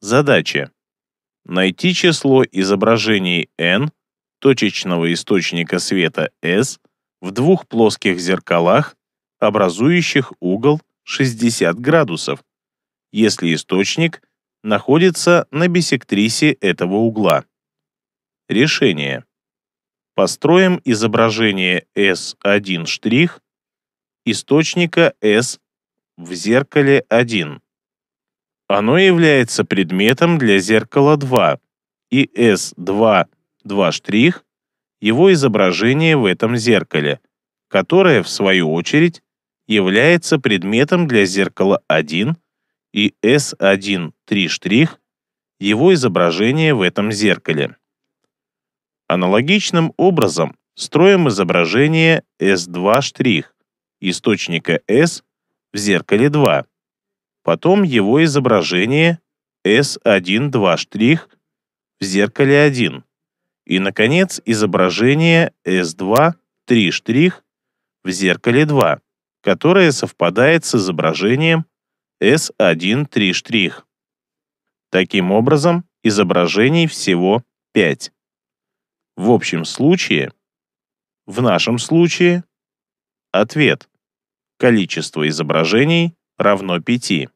Задача. Найти число изображений n точечного источника света S в двух плоских зеркалах, образующих угол 60 градусов, если источник находится на бисектрисе этого угла. Решение. Построим изображение S1' источника S в зеркале 1 оно является предметом для зеркала 2, и S2 2' его изображение в этом зеркале, которое, в свою очередь, является предметом для зеркала 1 и S1 3' его изображение в этом зеркале. Аналогичным образом строим изображение S2' источника S в зеркале 2 Потом его изображение S1-2' в зеркале 1. И, наконец, изображение S2-3' в зеркале 2, которое совпадает с изображением S1-3'. Таким образом, изображений всего 5. В общем случае, в нашем случае, ответ. Количество изображений равно 5.